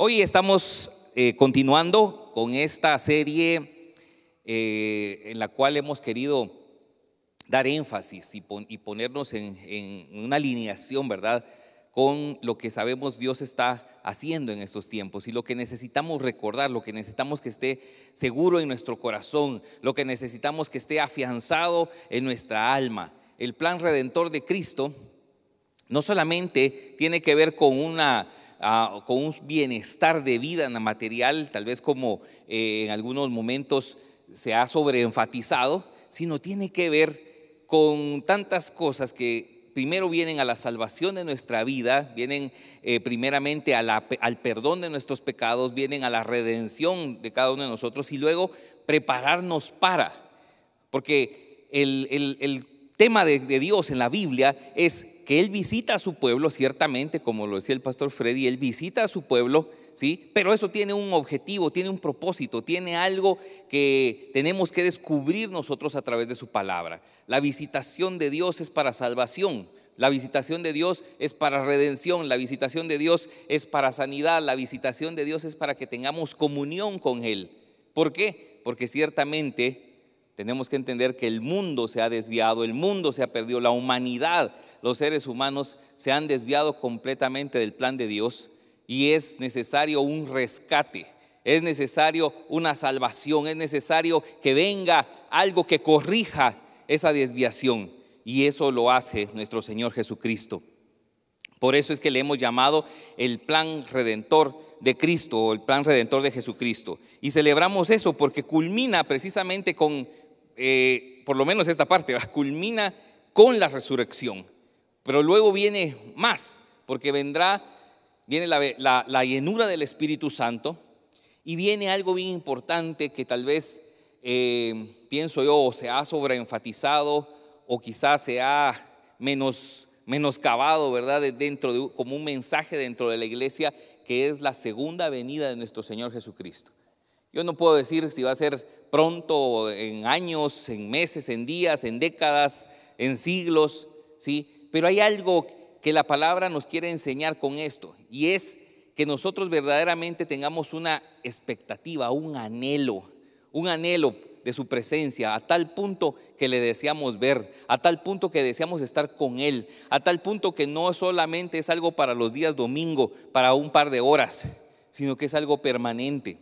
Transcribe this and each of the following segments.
Hoy estamos eh, continuando con esta serie eh, en la cual hemos querido dar énfasis y, ponernos en, en, una alineación, ¿verdad? Con lo que sabemos Dios está haciendo en estos tiempos y lo que necesitamos recordar, lo que necesitamos que esté seguro en nuestro corazón, lo que necesitamos que esté afianzado en nuestra alma. El plan redentor de Cristo no solamente tiene que ver con una con un bienestar de vida en la material, tal vez como eh, en algunos momentos se ha sobreenfatizado, sino tiene que ver con tantas cosas que primero vienen a la salvación de nuestra vida, vienen eh, primeramente al perdón de nuestros pecados, vienen a la redención de cada uno de nosotros y luego prepararnos para, porque el, tema de, de Dios en la Biblia es que Él visita a su pueblo, ciertamente, como lo decía el pastor Freddy, Él visita a su pueblo, ¿sí? Pero eso tiene un objetivo, tiene un propósito, tiene algo que tenemos que descubrir nosotros a través de su palabra. La visitación de Dios es para salvación. La visitación de Dios es para redención, la visitación de Dios es para sanidad, la visitación de Dios es para que tengamos comunión con Él. ¿Por qué? Porque ciertamente tenemos que entender que el mundo se ha desviado, el mundo se ha perdido, la humanidad los seres humanos se han desviado completamente del plan de Dios y es necesario un rescate, es necesario una salvación, es necesario que venga algo que corrija esa desviación. Y eso lo hace nuestro Señor Jesucristo. Por eso es que le hemos llamado el plan redentor de Cristo o el plan redentor de Jesucristo. Y celebramos eso porque culmina precisamente con, eh, por lo menos esta parte, culmina con la resurrección. Pero luego viene más, porque vendrá, viene la, llenura del Espíritu Santo y viene algo bien importante que tal vez eh, pienso yo se ha sobreenfatizado o quizás se ha menos, menoscabado, ¿verdad? Dentro de, como un mensaje dentro de la iglesia que es la segunda venida de nuestro Señor Jesucristo. Yo no puedo decir si va a ser pronto, en años, en meses, en días, en décadas, en siglos, ¿sí? Pero hay algo que la palabra nos quiere enseñar con esto y es que nosotros verdaderamente tengamos una expectativa, un anhelo, un anhelo de su presencia, a tal punto que le deseamos ver, a tal punto que deseamos estar con Él, a tal punto que no solamente es algo para los días domingo, para un par de horas, sino que es algo permanente.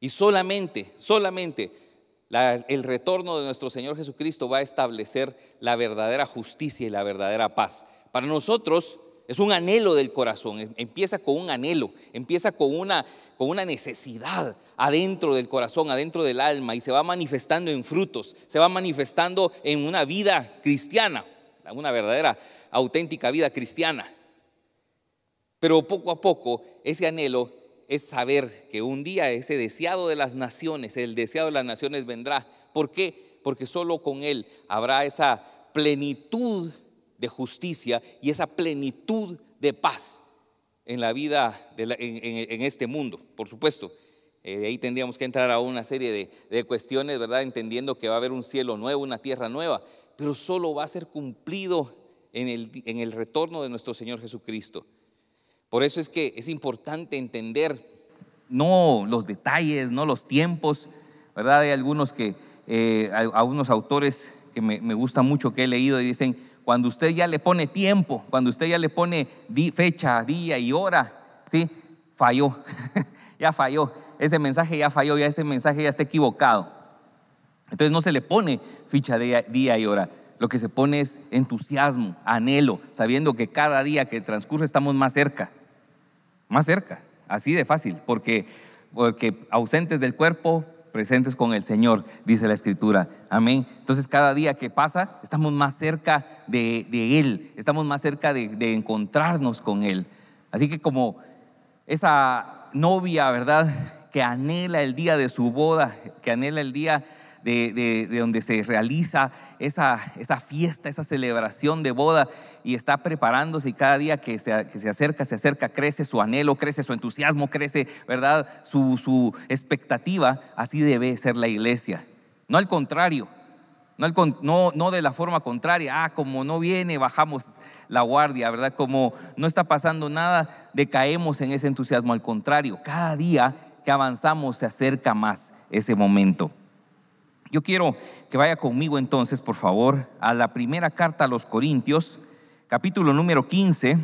Y solamente, solamente el retorno de nuestro Señor Jesucristo va a establecer la verdadera justicia y la verdadera paz. Para nosotros es un anhelo del corazón, em, empieza con un anhelo, empieza con una, con una necesidad adentro del corazón, adentro del alma y se va manifestando en frutos, se va manifestando en una vida cristiana, una verdadera, auténtica vida cristiana. Pero poco a poco ese anhelo es saber que un día ese deseado de las naciones, el deseado de las naciones vendrá. ¿Por qué? Porque solo con Él habrá esa plenitud de justicia y esa plenitud de paz en la vida, en, este mundo, por supuesto. Eh, ahí tendríamos que entrar a una serie de, cuestiones, ¿verdad? Entendiendo que va a haber un cielo nuevo, una tierra nueva, pero solo va a ser cumplido en el retorno de nuestro Señor Jesucristo. Por eso es que es importante entender, no los detalles, no los tiempos, ¿verdad? Hay algunos que, eh, autores que me, me gusta mucho que he leído y dicen, cuando usted ya le pone tiempo, cuando usted ya le pone fecha, día y hora, ¿sí? Falló, ya falló, ese mensaje ya falló, ya ese mensaje ya está equivocado. Entonces no se le pone ficha de día y hora, lo que se pone es entusiasmo, anhelo, sabiendo que cada día que transcurre estamos más cerca más cerca, así de fácil, porque, porque ausentes del cuerpo, presentes con el Señor, dice la Escritura. Amén. Entonces cada día que pasa, estamos más cerca de, de Él, estamos más cerca de, de encontrarnos con Él. Así que como esa novia, ¿verdad? Que anhela el día de su boda, que anhela el día de, donde se realiza esa, fiesta, esa celebración de boda y está preparándose y cada día que se, acerca, se acerca, crece su anhelo, crece su entusiasmo, crece, ¿verdad? Su, expectativa, así debe ser la iglesia. No al contrario, no, no, de la forma contraria, ah, como no viene, bajamos la guardia, ¿verdad? Como no está pasando nada, decaemos en ese entusiasmo. Al contrario, cada día que avanzamos se acerca más ese momento. Yo quiero que vaya conmigo entonces, por favor, a la primera carta a los Corintios, capítulo número 15.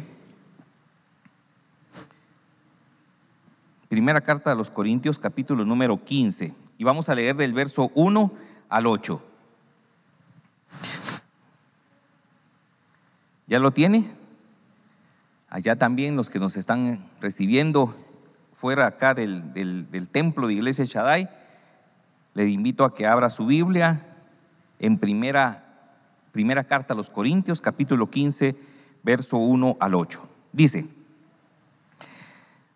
Primera carta a los Corintios, capítulo número 15. Y vamos a leer del verso 1 al 8. ¿Ya lo tiene? Allá también los que nos están recibiendo fuera acá del, templo de Iglesia Shaddai les invito a que abra su Biblia en primera, primera carta a los Corintios, capítulo 15, verso 1 al 8. Dice,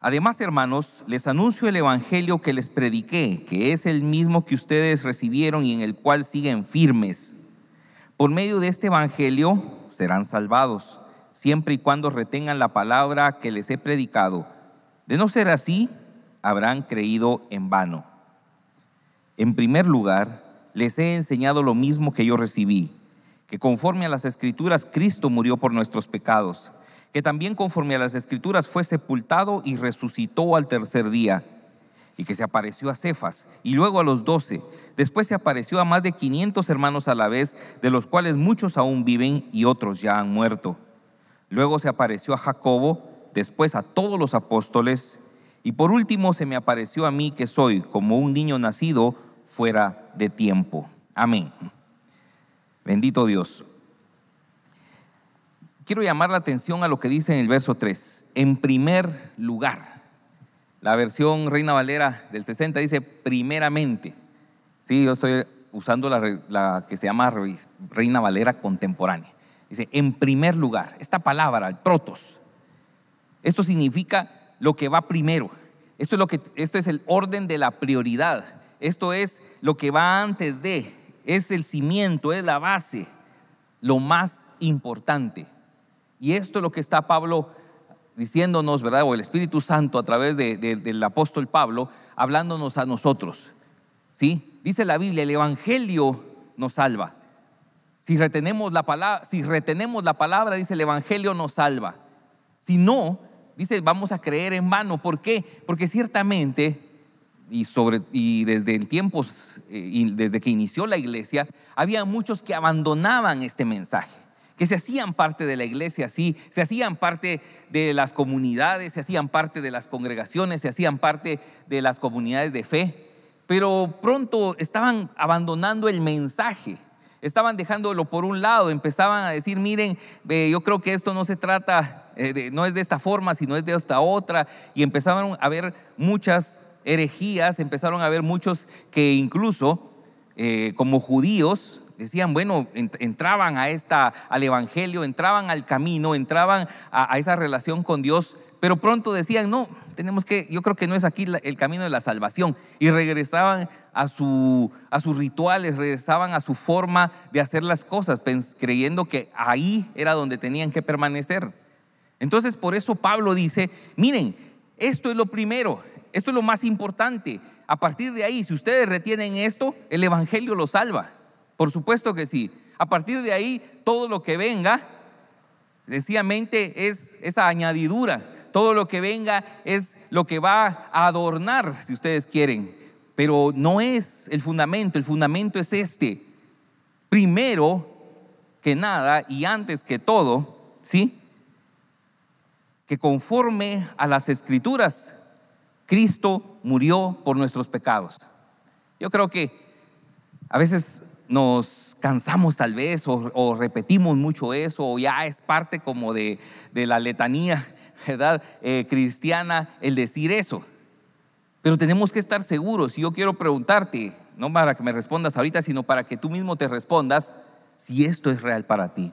Además, hermanos, les anuncio el Evangelio que les prediqué, que es el mismo que ustedes recibieron y en el cual siguen firmes. Por medio de este Evangelio serán salvados, siempre y cuando retengan la palabra que les he predicado. De no ser así, habrán creído en vano. En primer lugar, les he enseñado lo mismo que yo recibí, que conforme a las escrituras Cristo murió por nuestros pecados, que también conforme a las escrituras fue sepultado y resucitó al tercer día, y que se apareció a Cefas y luego a los doce. Después se apareció a más de 500 hermanos a la vez, de los cuales muchos aún viven y otros ya han muerto. Luego se apareció a Jacobo, después a todos los apóstoles, y por último se me apareció a mí que soy como un niño nacido fuera de tiempo. Amén. Bendito Dios. Quiero llamar la atención a lo que dice en el verso 3. En primer lugar, la versión Reina Valera del 60 dice primeramente. Sí, yo estoy usando la, la que se llama Reina Valera contemporánea. Dice, en primer lugar, esta palabra, el protos, esto significa lo que va primero. Esto es, lo que, esto es el orden de la prioridad esto es lo que va antes de, es el cimiento, es la base, lo más importante. Y esto es lo que está Pablo diciéndonos, ¿verdad? O el Espíritu Santo a través del apóstol Pablo, hablándonos a nosotros. ¿Sí? Dice la Biblia, el Evangelio nos salva. Si retenemos la palabra, si retenemos la palabra, dice el Evangelio nos salva. Si no, dice, vamos a creer en vano. ¿Por qué? Porque ciertamente y, sobre, y desde el tiempo, eh, desde que inició la iglesia, había muchos que abandonaban este mensaje, que se hacían parte de la iglesia, sí, se hacían parte de las comunidades, se hacían parte de las congregaciones, se hacían parte de las comunidades de fe, pero pronto estaban abandonando el mensaje. Estaban dejándolo por un lado, empezaban a decir, miren, yo creo que esto no se trata, eh, no es de esta forma, sino es de esta otra, y empezaron a ver muchas herejías, empezaron a haber muchos que incluso eh, como judíos decían, bueno, entraban a esta, al Evangelio, entraban al camino, entraban a, esa relación con Dios, pero pronto decían, no, tenemos que, yo creo que no es aquí el camino de la salvación. Y regresaban a, a sus rituales, regresaban a su forma de hacer las cosas, creyendo que ahí era donde tenían que permanecer. Entonces, por eso Pablo dice, miren, esto es lo primero, esto es lo más importante. A partir de ahí, si ustedes retienen esto, el Evangelio lo salva. Por supuesto que sí. A partir de ahí, todo lo que venga, sencillamente es esa añadidura. Todo lo que venga es lo que va a adornar, si ustedes quieren. Pero no es el fundamento, el fundamento es este. Primero que nada y antes que todo, ¿sí? Que conforme a las escrituras Cristo murió por nuestros pecados. Yo creo que a veces nos cansamos tal vez o, repetimos mucho eso o ya es parte como de, la letanía, ¿verdad? Eh, cristiana el decir eso. Pero tenemos que estar seguros y yo quiero preguntarte, no para que me respondas ahorita, sino para que tú mismo te respondas si esto es real para ti,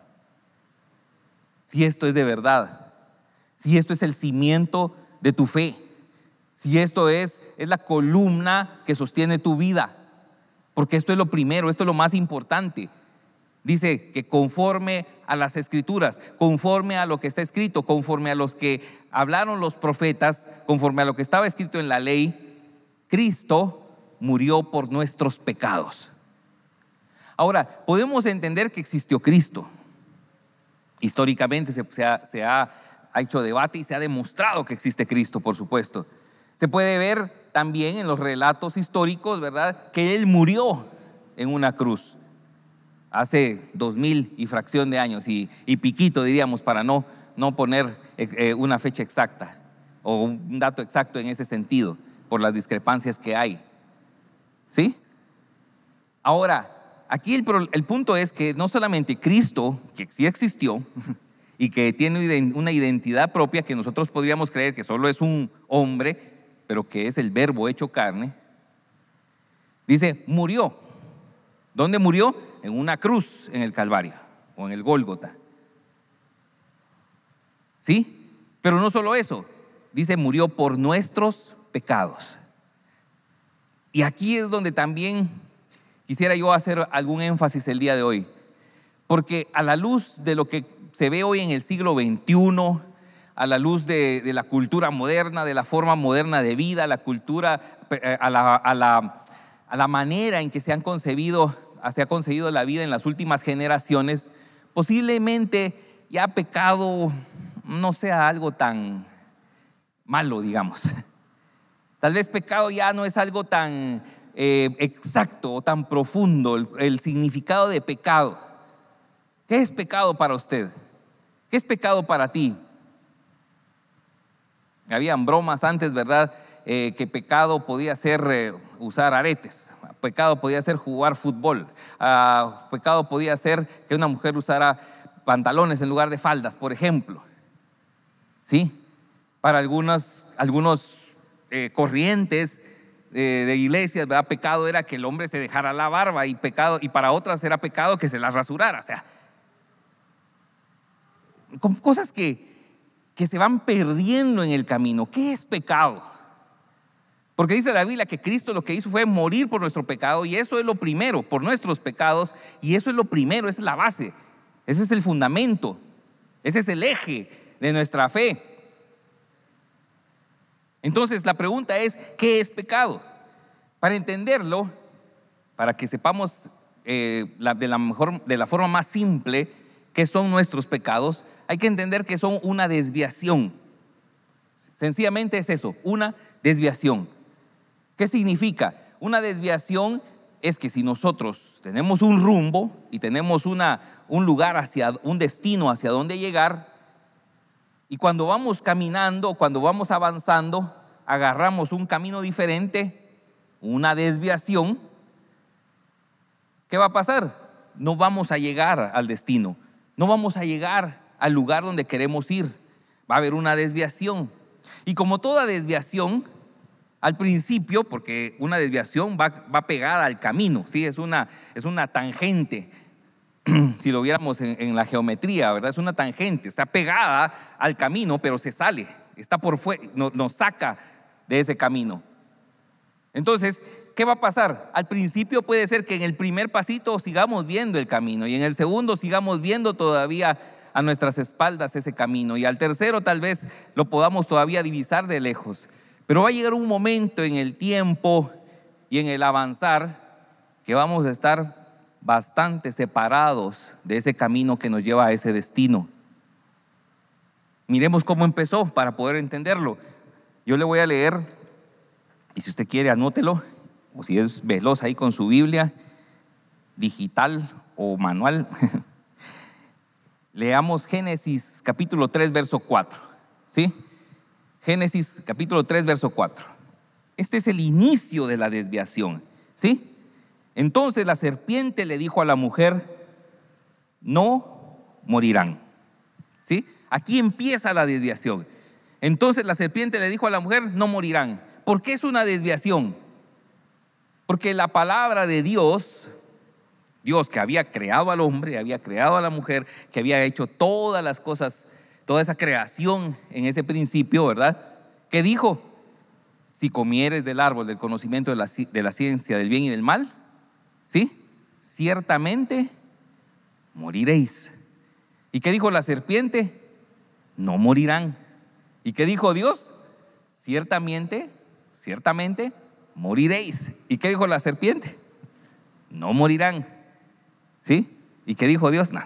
si esto es de verdad, si esto es el cimiento de tu fe. Si esto es, es la columna que sostiene tu vida. Porque esto es lo primero, esto es lo más importante. Dice que conforme a las escrituras, conforme a lo que está escrito, conforme a los que hablaron los profetas, conforme a lo que estaba escrito en la ley, Cristo murió por nuestros pecados. Ahora, podemos entender que existió Cristo. Históricamente se, ha, se ha hecho debate y se ha demostrado que existe Cristo, por supuesto. Se puede ver también en los relatos históricos, ¿verdad? Que él murió en una cruz hace dos mil y fracción de años y, piquito, diríamos, para no, no poner eh, eh, una fecha exacta o un dato exacto en ese sentido, por las discrepancias que hay. ¿Sí? Ahora, aquí el, el punto es que no solamente Cristo, que sí existió, y que tiene una identidad propia que nosotros podríamos creer que solo es un hombre, pero que es el verbo hecho carne, dice, murió. ¿Dónde murió? En una cruz, en el Calvario o en el Gólgota. ¿Sí? Pero no solo eso, dice, murió por nuestros pecados. Y aquí es donde también quisiera yo hacer algún énfasis el día de hoy, porque a la luz de lo que se ve hoy en el siglo XXI, a la luz de, la cultura moderna, de la forma moderna de vida, la cultura, eh, eh, a la, a la manera en que se, han concebido, se ha concebido la vida en las últimas generaciones, posiblemente ya pecado no sea algo tan malo, digamos. Tal vez pecado ya no es algo tan eh, exacto o tan profundo, el, el significado de pecado. ¿Qué es pecado para usted? ¿Qué es pecado para ti? Habían bromas antes, ¿verdad? Eh, que pecado podía ser eh, usar aretes, pecado podía ser jugar fútbol, ah, pecado podía ser que una mujer usara pantalones en lugar de faldas, por ejemplo. ¿Sí? Para algunas, algunos eh, corrientes de iglesias, ¿verdad? Pecado era que el hombre se dejara la barba y pecado, y para otras era pecado que se la rasurara. O sea, con cosas que que se van perdiendo en el camino. ¿Qué es pecado? Porque dice la Biblia que Cristo lo que hizo fue morir por nuestro pecado y eso es lo primero, por nuestros pecados, y eso es lo primero, esa es la base, ese es el fundamento, ese es el eje de nuestra fe. Entonces la pregunta es, ¿qué es pecado? Para entenderlo, para que sepamos eh, de, la mejor, de la forma más simple, que son nuestros pecados, hay que entender que son una desviación. Sencillamente es eso, una desviación. ¿Qué significa? Una desviación es que si nosotros tenemos un rumbo y tenemos una, un lugar hacia, un destino hacia dónde llegar, y cuando vamos caminando, cuando vamos avanzando, agarramos un camino diferente, una desviación, ¿qué va a pasar? No vamos a llegar al destino no vamos a llegar al lugar donde queremos ir. Va a haber una desviación. Y como toda desviación, al principio, porque una desviación va, pegada al camino, ¿sí? es, una, es una tangente, si lo viéramos en, la geometría, ¿verdad? Es una tangente, está pegada al camino, pero se sale, está por fuera, nos saca de ese camino. Entonces, ¿qué va a pasar? Al principio puede ser que en el primer pasito sigamos viendo el camino y en el segundo sigamos viendo todavía a nuestras espaldas ese camino y al tercero tal vez lo podamos todavía divisar de lejos. Pero va a llegar un momento en el tiempo y en el avanzar que vamos a estar bastante separados de ese camino que nos lleva a ese destino. Miremos cómo empezó para poder entenderlo. Yo le voy a leer, y si usted quiere, anótelo, o si es veloz ahí con su Biblia, digital o manual, leamos Génesis capítulo 3, verso 4. ¿Sí? Génesis capítulo 3, verso 4. Este es el inicio de la desviación. ¿Sí? Entonces la serpiente le dijo a la mujer, no morirán. ¿Sí? Aquí empieza la desviación. Entonces la serpiente le dijo a la mujer, no morirán. ¿Por qué es una desviación? Porque la palabra de Dios, Dios que había creado al hombre, había creado a la mujer, que había hecho todas las cosas, toda esa creación en ese principio, ¿verdad? ¿Qué dijo, si comieres del árbol del conocimiento de la, de la ciencia del bien y del mal, ¿sí? Ciertamente moriréis. ¿Y qué dijo la serpiente? No morirán. ¿Y qué dijo Dios? Ciertamente, ciertamente moriréis. ¿Y qué dijo la serpiente? No morirán. ¿Sí? ¿Y qué dijo Dios? No.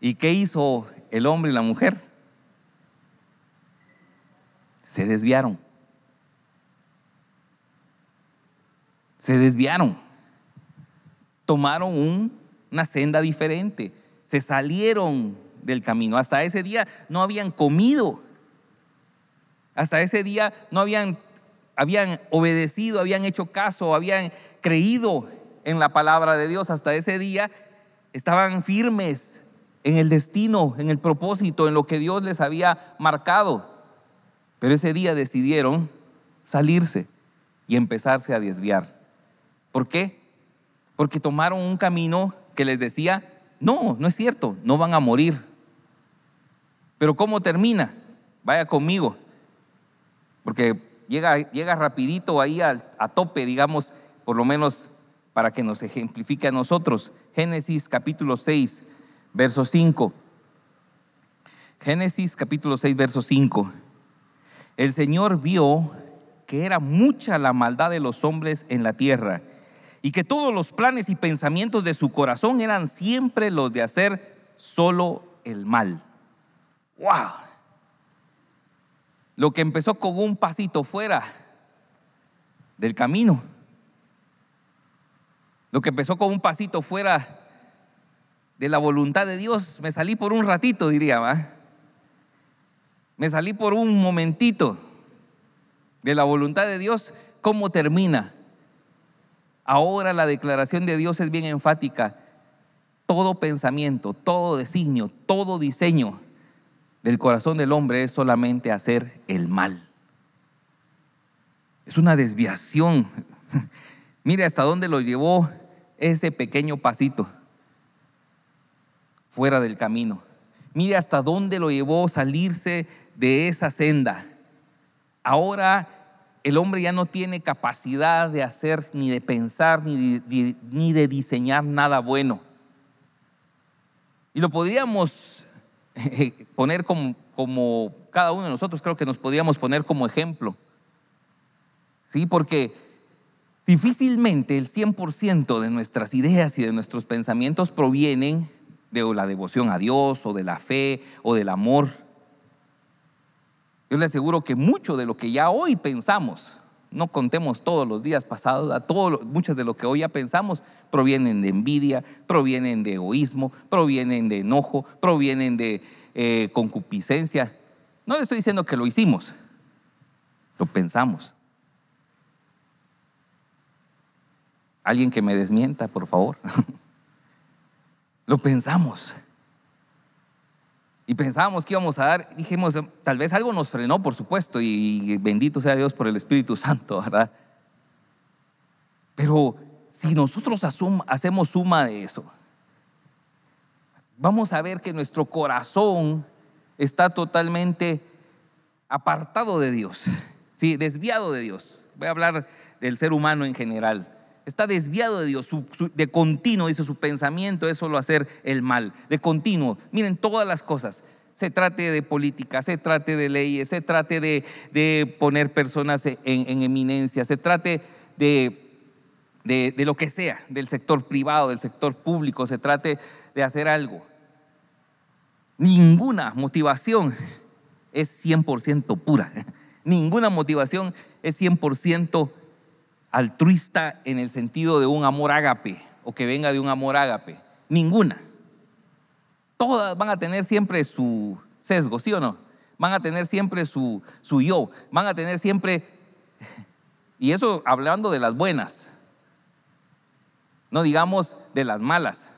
¿Y qué hizo el hombre y la mujer? Se desviaron. Se desviaron. Tomaron una senda diferente. Se salieron del camino. Hasta ese día no habían comido. Hasta ese día no habían habían obedecido, habían hecho caso, habían creído en la palabra de Dios hasta ese día, estaban firmes en el destino, en el propósito, en lo que Dios les había marcado. Pero ese día decidieron salirse y empezarse a desviar. ¿Por qué? Porque tomaron un camino que les decía, no, no es cierto, no van a morir. Pero ¿cómo termina? Vaya conmigo, porque llega, llega rapidito ahí a, tope, digamos, por lo menos para que nos ejemplifique a nosotros. Génesis capítulo 6, verso 5. Génesis capítulo 6, verso 5. El Señor vio que era mucha la maldad de los hombres en la tierra y que todos los planes y pensamientos de su corazón eran siempre los de hacer solo el mal. ¡Wow! lo que empezó con un pasito fuera del camino, lo que empezó con un pasito fuera de la voluntad de Dios, me salí por un ratito, diría, Me salí por un momentito de la voluntad de Dios, ¿cómo termina? Ahora la declaración de Dios es bien enfática. Todo pensamiento, todo designio, todo diseño del corazón del hombre es solamente hacer el mal. Es una desviación. Mire hasta dónde lo llevó ese pequeño pasito fuera del camino. Mire hasta dónde lo llevó salirse de esa senda. Ahora el hombre ya no tiene capacidad de hacer, ni de pensar, ni de, ni de diseñar nada bueno. Y lo podríamos poner como, cada uno de nosotros, creo que nos podíamos poner como ejemplo. Sí, porque difícilmente el 100% de nuestras ideas y de nuestros pensamientos provienen de la devoción a Dios o de la fe o del amor. Yo le aseguro que mucho de lo que ya hoy pensamos no contemos todos los días pasados, a todos, muchas de lo que hoy ya pensamos provienen de envidia, provienen de egoísmo, provienen de enojo, provienen de eh, concupiscencia. No le estoy diciendo que lo hicimos, lo pensamos. Alguien que me desmienta, por favor. lo pensamos. Y pensábamos que íbamos a dar, dijimos, tal vez algo nos frenó, por supuesto, y bendito sea Dios por el Espíritu Santo, ¿verdad? Pero si nosotros hacemos suma de eso, vamos a ver que nuestro corazón está totalmente apartado de Dios, ¿sí? desviado de Dios. Voy a hablar del ser humano en general está desviado de Dios, de continuo, dice su pensamiento es solo hacer el mal, de continuo. Miren todas las cosas, se trate de política, se trate de leyes, se trate de, de poner personas en, eminencia, se trate de, de, de lo que sea, del sector privado, del sector público, se trate de hacer algo. Ninguna motivación es 100% pura, ninguna motivación es 100% pura altruista en el sentido de un amor ágape o que venga de un amor ágape. Ninguna. Todas van a tener siempre su sesgo, ¿sí o no? Van a tener siempre su, su yo, van a tener siempre, y eso hablando de las buenas, no digamos de las malas.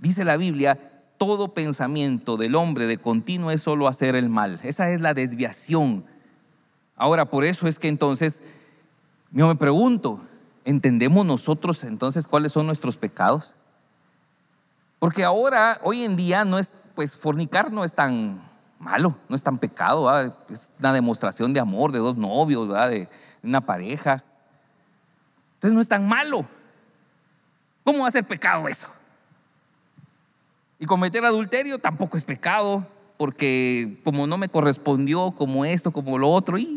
Dice la Biblia todo pensamiento del hombre de continuo es solo hacer el mal. Esa es la desviación Ahora, por eso es que entonces, yo me pregunto, ¿entendemos nosotros entonces cuáles son nuestros pecados? Porque ahora, hoy en día, no es, pues fornicar no es tan malo, no es tan pecado, es una demostración de amor de dos novios, de una pareja. Entonces no es tan malo. ¿Cómo va a ser pecado eso? Y cometer adulterio tampoco es pecado porque como no me correspondió, como esto, como lo otro, hay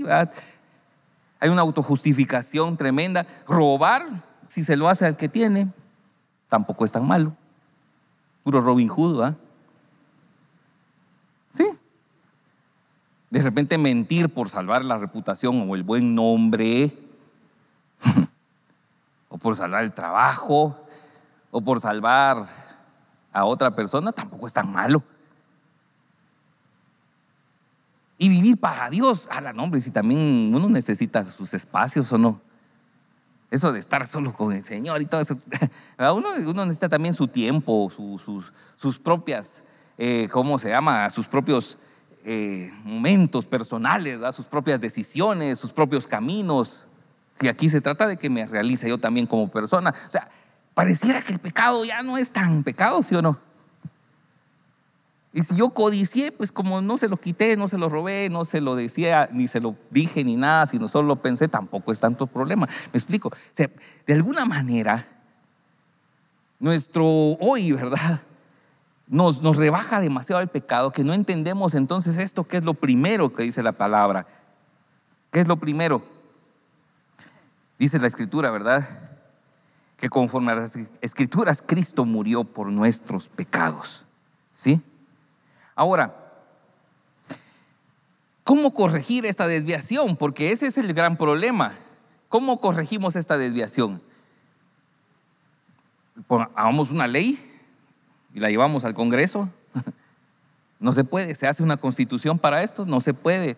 una autojustificación tremenda. Robar, si se lo hace al que tiene, tampoco es tan malo. Puro Robin Hood, ¿ah? Sí. De repente mentir por salvar la reputación o el buen nombre, o por salvar el trabajo, o por salvar a otra persona, tampoco es tan malo y vivir para Dios. A ah, la nombre, si también uno necesita sus espacios o no. Eso de estar solo con el Señor y todo eso. Uno, uno necesita también su tiempo, sus, sus, propias, eh, ¿cómo se llama? Sus propios eh, momentos personales, sus propias decisiones, sus propios caminos. Si aquí se trata de que me realice yo también como persona. O sea, pareciera que el pecado ya no es tan pecado, ¿sí o no? Y si yo codicié, pues como no se lo quité, no se lo robé, no se lo decía, ni se lo dije, ni nada, sino solo lo pensé, tampoco es tanto problema. Me explico. O sea, de alguna manera, nuestro hoy, ¿verdad? Nos, nos rebaja demasiado el pecado que no entendemos entonces esto que es lo primero que dice la palabra. ¿Qué es lo primero? Dice la escritura, ¿verdad? Que conforme a las escrituras, Cristo murió por nuestros pecados. ¿Sí? Ahora, ¿cómo corregir esta desviación? Porque ese es el gran problema. ¿Cómo corregimos esta desviación? Hagamos una ley y la llevamos al Congreso. No se puede, se hace una constitución para esto, no se puede.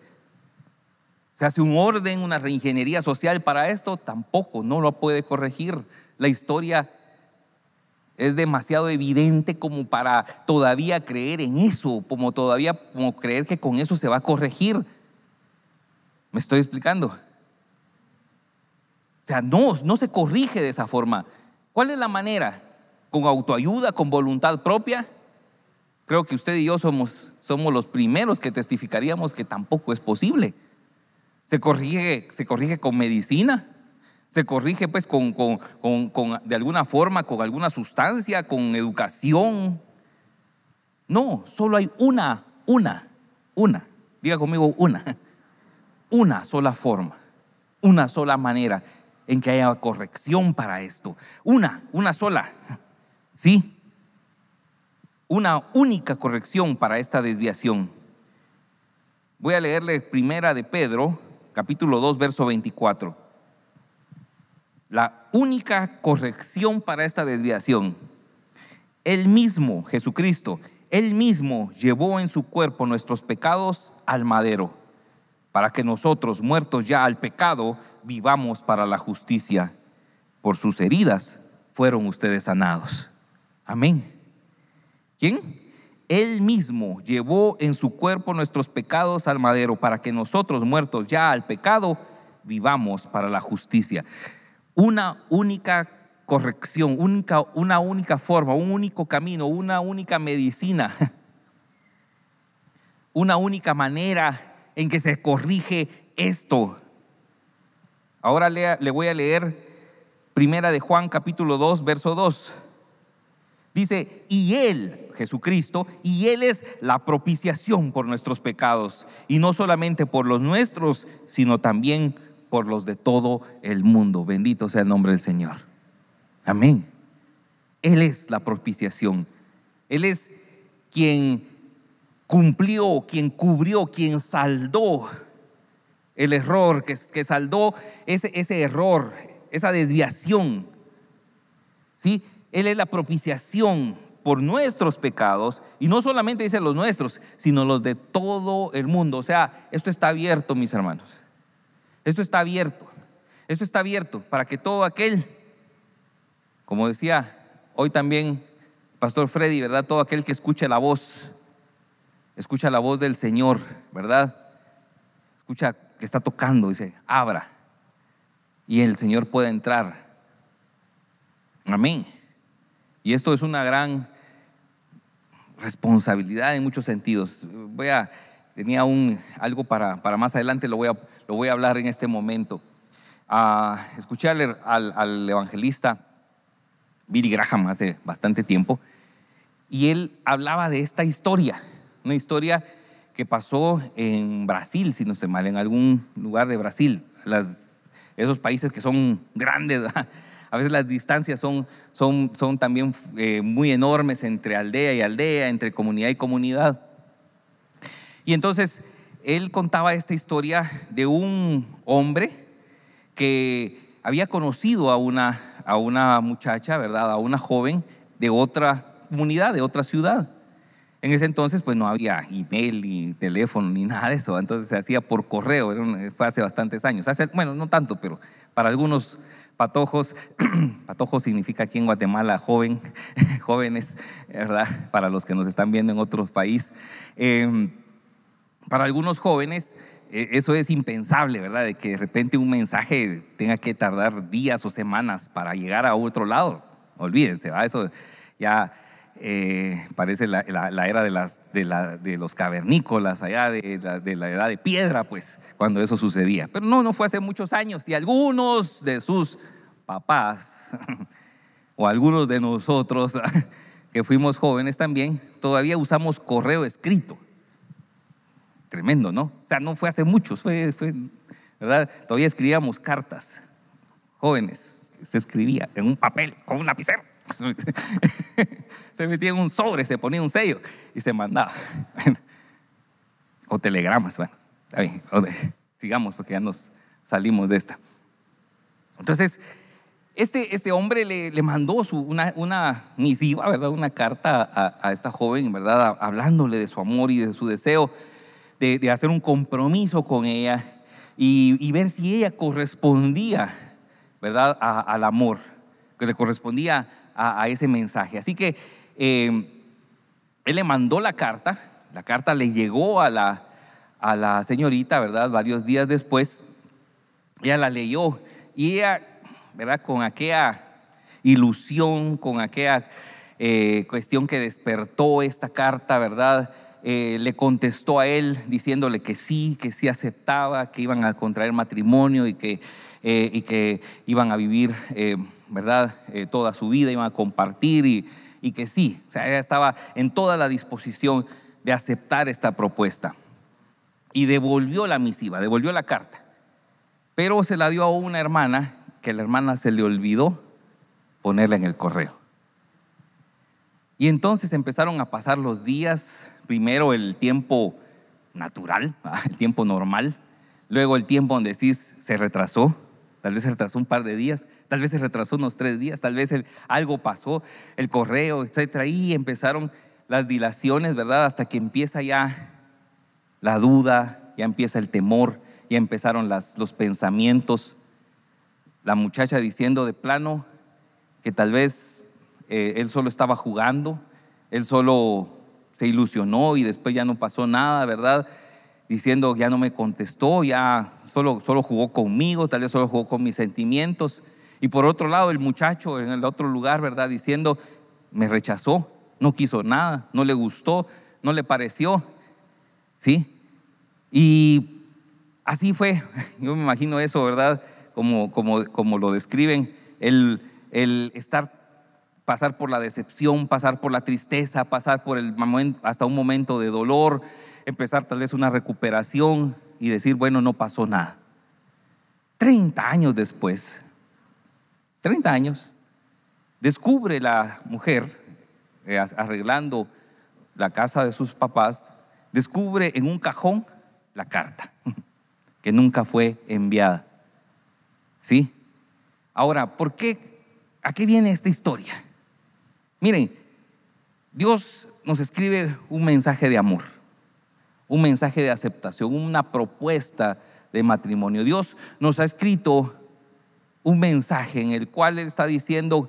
Se hace un orden, una reingeniería social para esto, tampoco, no lo puede corregir. La historia es demasiado evidente como para todavía creer en eso, como todavía como creer que con eso se va a corregir. ¿Me estoy explicando? O sea, no, no se corrige de esa forma. ¿Cuál es la manera? ¿Con autoayuda, con voluntad propia? Creo que usted y yo somos, somos los primeros que testificaríamos que tampoco es posible. Se corrige, se corrige con medicina, se corrige pues con, de alguna forma, con alguna sustancia, con educación. No, solo hay una, una, una. Diga conmigo una. Una sola forma, una sola manera en que haya corrección para esto. Una, una sola. ¿Sí? Una única corrección para esta desviación. Voy a leerle primera de Pedro, capítulo 2, verso 24 la única corrección para esta desviación. Él mismo, Jesucristo, Él mismo llevó en su cuerpo nuestros pecados al madero, para que nosotros, muertos ya al pecado, vivamos para la justicia. Por sus heridas fueron ustedes sanados. Amén. ¿Quién? Él mismo llevó en su cuerpo nuestros pecados al madero, para que nosotros, muertos ya al pecado, vivamos para la justicia una única corrección, una única forma, un único camino, una única medicina, una única manera en que se corrige esto. Ahora le, voy a leer Primera de Juan capítulo 2, verso 2. Dice, y Él, Jesucristo, y Él es la propiciación por nuestros pecados, y no solamente por los nuestros, sino también por por los de todo el mundo. Bendito sea el nombre del Señor. Amén. Él es la propiciación. Él es quien cumplió, quien cubrió, quien saldó el error, que, saldó ese, ese error, esa desviación. ¿Sí? Él es la propiciación por nuestros pecados, y no solamente dice los nuestros, sino los de todo el mundo. O sea, esto está abierto, mis hermanos. Esto está abierto. Esto está abierto para que todo aquel, como decía hoy también Pastor Freddy, ¿verdad? Todo aquel que escucha la voz, escucha la voz del Señor, ¿verdad? Escucha que está tocando, dice, abra. Y el Señor puede entrar. Amén. Y esto es una gran responsabilidad en muchos sentidos. Voy a, tenía algo para, para más adelante, lo voy a lo voy a hablar en este momento. Ah, escuché al, evangelista Billy Graham hace bastante tiempo y él hablaba de esta historia, una historia que pasó en Brasil, si no se mal, en algún lugar de Brasil. Las, esos países que son grandes, a veces las distancias son, son, son también eh, muy enormes entre aldea y aldea, entre comunidad y comunidad. Y entonces él contaba esta historia de un hombre que había conocido a una, a una muchacha, ¿verdad? A una joven de otra comunidad, de otra ciudad. En ese entonces, pues no había email, ni teléfono, ni nada de eso. Entonces se hacía por correo, fue hace bastantes años. Hace, bueno, no tanto, pero para algunos patojos, patojos significa aquí en Guatemala joven, jóvenes, ¿verdad? Para los que nos están viendo en otros países. Em, para algunos jóvenes eh, eso es impensable, ¿verdad? De que de repente un mensaje tenga que tardar días o semanas para llegar a otro lado. Olvídense, ¿va? Eso ya eh, parece la, era de, las, los cavernícolas, allá de la, edad de piedra, pues, cuando eso sucedía. Pero no, no fue hace muchos años. Y algunos de sus papás, o algunos de nosotros que fuimos jóvenes también, todavía usamos correo escrito tremendo, ¿no? O sea, no fue hace muchos, fue, ¿verdad? Todavía escribíamos cartas, jóvenes, se escribía en un papel, con un lapicero. se metía en un sobre, se ponía un sello y se mandaba. o telegramas, bueno, sigamos porque ya nos salimos de esta. Entonces, este, este hombre le, mandó una, misiva, ¿verdad? Una carta a, a esta joven, ¿verdad? Hablándole de su amor y de su deseo de, hacer un compromiso con ella y, ver si ella correspondía, ¿verdad?, al amor, que le correspondía a, ese mensaje. Así que eh, él le mandó la carta, la carta le llegó a la, a la señorita, ¿verdad?, varios días después, ella la leyó y ella, ¿verdad?, con aquella ilusión, con aquella eh, cuestión que despertó esta carta, ¿verdad? Eh, le contestó a él diciéndole que sí, que sí aceptaba, que iban a contraer matrimonio y que, eh, y que iban a vivir, eh, ¿verdad?, toda su vida, iban a compartir y, y que sí. O sea, ella estaba en toda la disposición de aceptar esta propuesta. Y devolvió la misiva, devolvió la carta. Pero se la dio a una hermana que la hermana se le olvidó ponerla en el correo. Y entonces empezaron a pasar los días, primero el tiempo natural, ah, el tiempo normal, luego el tiempo donde decís se retrasó, tal vez se retrasó un par de días, tal vez se retrasó unos tres días, tal vez algo pasó, el correo, etcétera, y empezaron las dilaciones, ¿verdad? Hasta que empieza ya la duda, ya empieza el temor, ya empezaron las, los pensamientos. La muchacha diciendo de plano que tal vez eh, él solo estaba jugando, él solo se ilusionó y después ya no pasó nada, ¿verdad? Diciendo, ya no me contestó, ya solo, solo jugó conmigo, tal vez solo jugó con mis sentimientos. Y por otro lado, el muchacho en el otro lugar, ¿verdad? Diciendo, me rechazó, no quiso nada, no le gustó, no le pareció, ¿sí? Y así fue, yo me imagino eso, ¿verdad? Como, como, como lo describen, el, el estar pasar por la decepción, pasar por la tristeza, pasar por el momento, hasta un momento de dolor, empezar tal vez una recuperación y decir, bueno, no pasó nada. 30 años después, 30 años, descubre la mujer eh, arreglando la casa de sus papás, descubre en un cajón la carta que nunca fue enviada. ¿Sí? Ahora, ¿por qué? ¿A qué viene esta historia? Miren, Dios nos escribe un mensaje de amor, un mensaje de aceptación, una propuesta de matrimonio. Dios nos ha escrito un mensaje en el cual Él está diciendo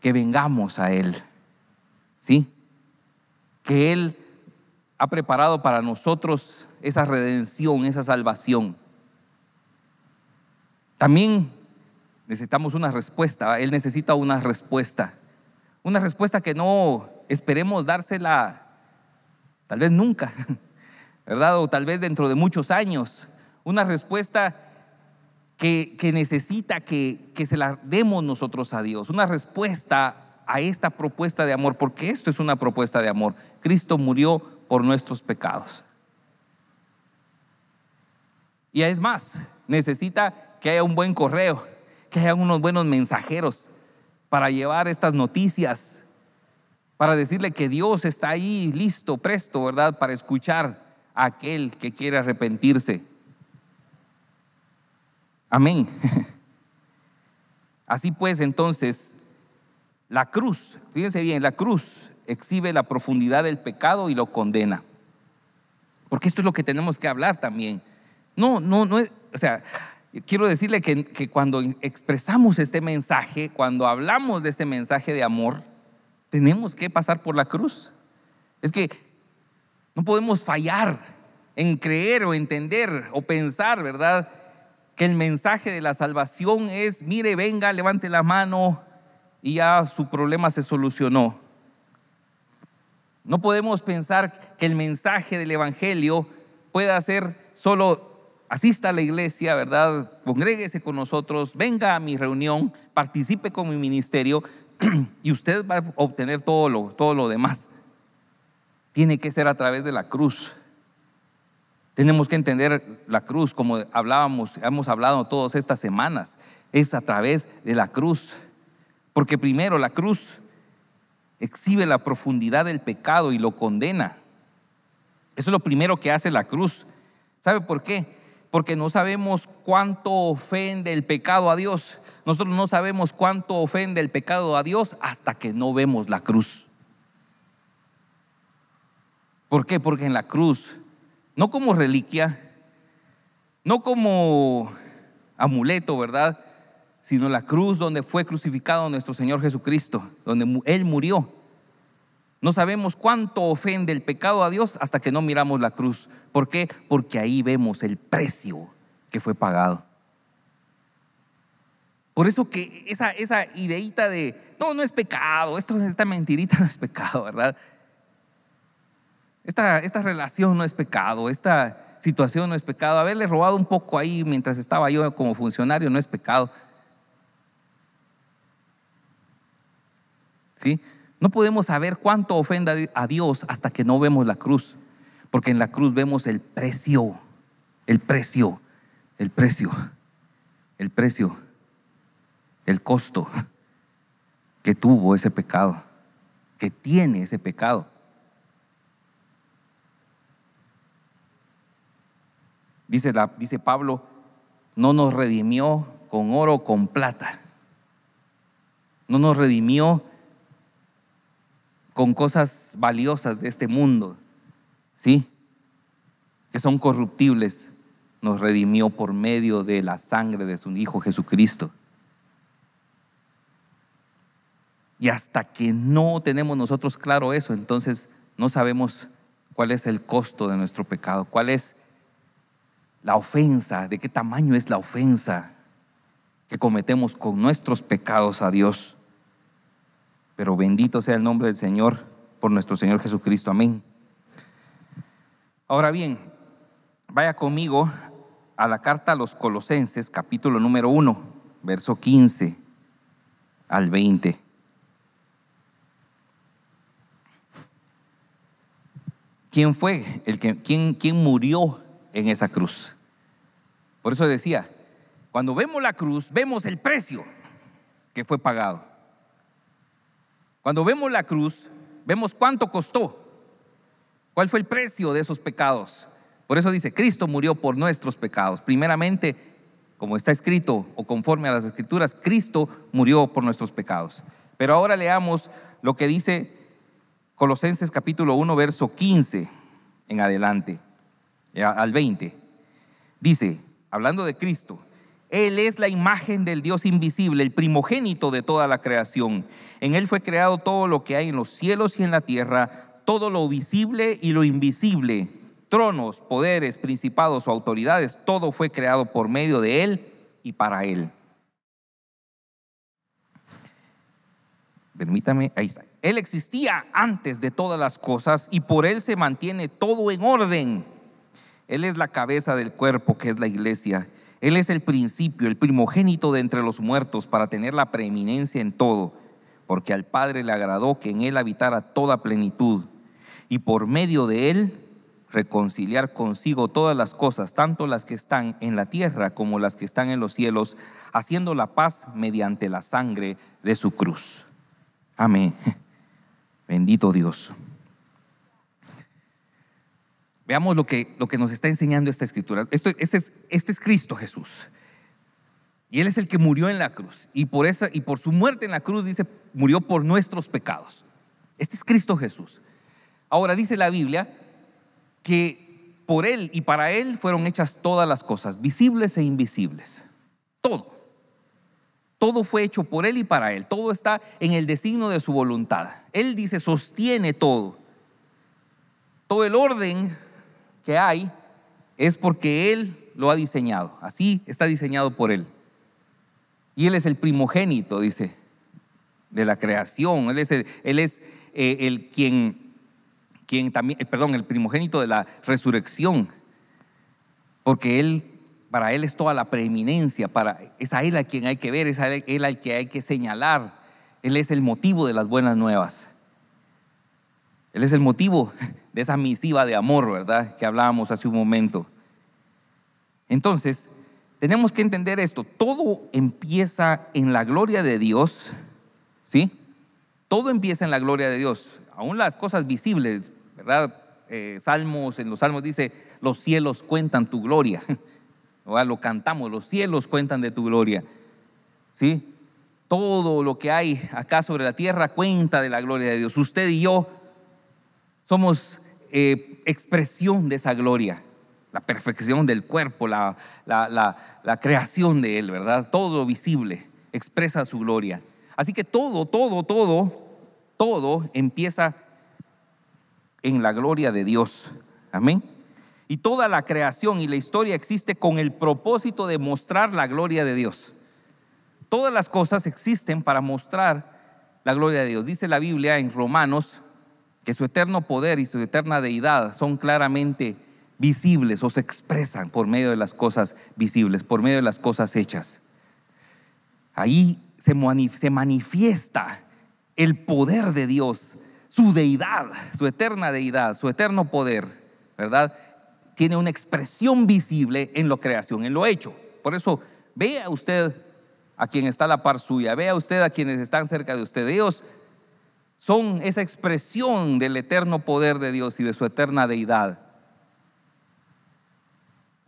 que vengamos a Él, ¿sí? Que Él ha preparado para nosotros esa redención, esa salvación. También necesitamos una respuesta, Él necesita una respuesta una respuesta que no esperemos dársela tal vez nunca, ¿verdad? O tal vez dentro de muchos años. Una respuesta que, necesita que, que se la demos nosotros a Dios. Una respuesta a esta propuesta de amor, porque esto es una propuesta de amor. Cristo murió por nuestros pecados. Y es más, necesita que haya un buen correo, que haya unos buenos mensajeros, para llevar estas noticias, para decirle que Dios está ahí listo, presto, ¿verdad? Para escuchar a aquel que quiere arrepentirse. Amén. Así pues, entonces, la cruz, fíjense bien, la cruz exhibe la profundidad del pecado y lo condena. Porque esto es lo que tenemos que hablar también. No, no, no, o sea, quiero decirle que, que cuando expresamos este mensaje, cuando hablamos de este mensaje de amor, tenemos que pasar por la cruz. Es que no podemos fallar en creer o entender o pensar, ¿verdad? Que el mensaje de la salvación es, mire, venga, levante la mano y ya su problema se solucionó. No podemos pensar que el mensaje del Evangelio pueda ser solo asista a la iglesia, ¿verdad? Congréguese con nosotros, venga a mi reunión, participe con mi ministerio y usted va a obtener todo lo, todo lo demás. Tiene que ser a través de la cruz. Tenemos que entender la cruz como hablábamos, hemos hablado todas estas semanas, es a través de la cruz. Porque primero la cruz exhibe la profundidad del pecado y lo condena. Eso es lo primero que hace la cruz. ¿Sabe por qué? porque no sabemos cuánto ofende el pecado a Dios. Nosotros no sabemos cuánto ofende el pecado a Dios hasta que no vemos la cruz. ¿Por qué? Porque en la cruz, no como reliquia, no como amuleto, ¿verdad? Sino la cruz donde fue crucificado nuestro Señor Jesucristo, donde Él murió no sabemos cuánto ofende el pecado a Dios hasta que no miramos la cruz. ¿Por qué? Porque ahí vemos el precio que fue pagado. Por eso que esa, esa ideita de, no, no es pecado, esto, esta mentirita no es pecado, ¿verdad? Esta, esta relación no es pecado, esta situación no es pecado, haberle robado un poco ahí mientras estaba yo como funcionario no es pecado. ¿Sí? No podemos saber cuánto ofenda a Dios hasta que no vemos la cruz, porque en la cruz vemos el precio, el precio, el precio, el precio, el costo que tuvo ese pecado, que tiene ese pecado. Dice, dice Pablo, no nos redimió con oro o con plata. No nos redimió con cosas valiosas de este mundo, ¿sí? Que son corruptibles, nos redimió por medio de la sangre de su Hijo Jesucristo. Y hasta que no tenemos nosotros claro eso, entonces no sabemos cuál es el costo de nuestro pecado, cuál es la ofensa, de qué tamaño es la ofensa que cometemos con nuestros pecados a Dios. Pero bendito sea el nombre del Señor por nuestro Señor Jesucristo. Amén. Ahora bien, vaya conmigo a la carta a los Colosenses, capítulo número 1, verso 15 al 20. ¿Quién fue el que quién, quién murió en esa cruz? Por eso decía, cuando vemos la cruz, vemos el precio que fue pagado. Cuando vemos la cruz, vemos cuánto costó, cuál fue el precio de esos pecados. Por eso dice, Cristo murió por nuestros pecados. Primeramente, como está escrito o conforme a las escrituras, Cristo murió por nuestros pecados. Pero ahora leamos lo que dice Colosenses capítulo 1, verso 15 en adelante, eh, al 20. Dice, hablando de Cristo, él es la imagen del Dios invisible, el primogénito de toda la creación. En Él fue creado todo lo que hay en los cielos y en la tierra, todo lo visible y lo invisible, tronos, poderes, principados o autoridades, todo fue creado por medio de Él y para Él. Permítame, ahí está. Él existía antes de todas las cosas y por Él se mantiene todo en orden. Él es la cabeza del cuerpo que es la iglesia él es el principio, el primogénito de entre los muertos para tener la preeminencia en todo, porque al Padre le agradó que en Él habitara toda plenitud y por medio de Él reconciliar consigo todas las cosas, tanto las que están en la tierra como las que están en los cielos, haciendo la paz mediante la sangre de su cruz. Amén. Bendito Dios. Veamos lo que, lo que nos está enseñando esta escritura. Esto, este, es, este es Cristo Jesús. Y Él es el que murió en la cruz. Y por, esa, y por su muerte en la cruz, dice, murió por nuestros pecados. Este es Cristo Jesús. Ahora dice la Biblia que por Él y para Él fueron hechas todas las cosas, visibles e invisibles. Todo. Todo fue hecho por Él y para Él. Todo está en el designio de su voluntad. Él dice, sostiene todo. Todo el orden que hay es porque Él lo ha diseñado. Así está diseñado por Él. Y Él es el primogénito, dice, de la creación. Él es, el, él es eh, el quien, quien también, eh, perdón, el primogénito de la resurrección. Porque Él, para Él es toda la preeminencia, para, es a Él a quien hay que ver, es a Él, él al que hay que señalar. Él es el motivo de las buenas nuevas. Él es el motivo de esa misiva de amor, ¿verdad? Que hablábamos hace un momento. Entonces, tenemos que entender esto. Todo empieza en la gloria de Dios, ¿sí? Todo empieza en la gloria de Dios. Aún las cosas visibles, ¿verdad? Eh, salmos, en los salmos dice, los cielos cuentan tu gloria. Lo cantamos, los cielos cuentan de tu gloria. ¿Sí? Todo lo que hay acá sobre la tierra cuenta de la gloria de Dios. Usted y yo somos eh, expresión de esa gloria, la perfección del cuerpo, la, creación de Él, ¿verdad? Todo visible expresa su gloria. Así que todo, todo, todo, todo empieza en la gloria de Dios. Amén. Y toda la creación y la historia existe con el propósito de mostrar la gloria de Dios. Todas las cosas existen para mostrar la gloria de Dios. Dice la Biblia en Romanos que su eterno poder y su eterna deidad son claramente visibles o se expresan por medio de las cosas visibles, por medio de las cosas hechas. Ahí se, manifiesta el poder de Dios, su deidad, su eterna deidad, su eterno poder, ¿verdad? Tiene una expresión visible en lo creación, en lo hecho. Por eso, vea usted a quien está a la par suya, vea usted a quienes están cerca de usted. Dios son esa expresión del eterno poder de Dios y de su eterna deidad.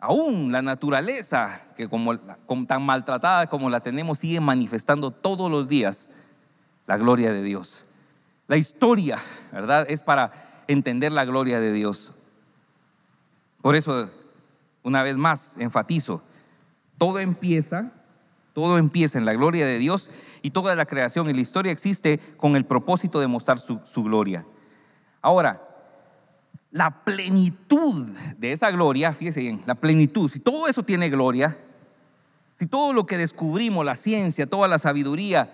Aún la naturaleza, que como, tan maltratada como la tenemos, sigue manifestando todos los días la gloria de Dios. La historia, ¿verdad? Es para entender la gloria de Dios. Por eso, una vez más, enfatizo, todo empieza todo empieza en la gloria de Dios y toda la creación y la historia existe con el propósito de mostrar su, gloria. Ahora, la plenitud de esa gloria, fíjese bien, la plenitud, si todo eso tiene gloria, si todo lo que descubrimos, la ciencia, toda la sabiduría,